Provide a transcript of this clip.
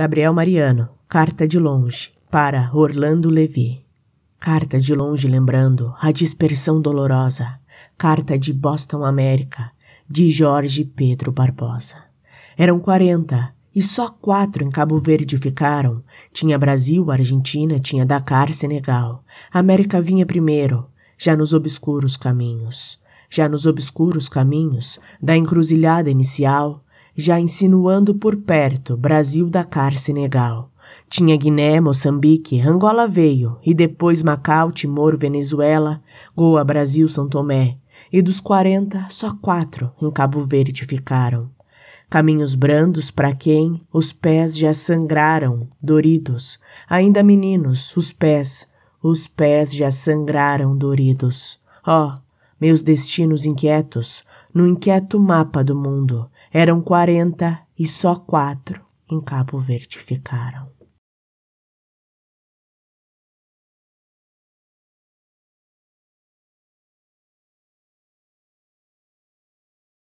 Gabriel Mariano, Carta de Longe, para Orlando Levi. Carta de longe lembrando a dispersão dolorosa. Carta de Boston, América, de Jorge Pedro Barbosa. Eram quarenta e só quatro em Cabo Verde ficaram. Tinha Brasil, Argentina, tinha Dakar, Senegal. América vinha primeiro, já nos obscuros caminhos. Já nos obscuros caminhos da encruzilhada inicial, já insinuando por perto Brasil, Dakar, Senegal. Tinha Guiné, Moçambique, Angola veio, e depois Macau, Timor, Venezuela, Goa, Brasil, São Tomé. E dos quarenta só quatro em Cabo Verde ficaram. Caminhos brandos para quem os pés já sangraram, doridos. Ainda meninos, os pés, os pés já sangraram, doridos. Ó, oh, meus destinos inquietos, no inquieto mapa do mundo, eram quarenta e só quatro em Cabo Verde ficaram.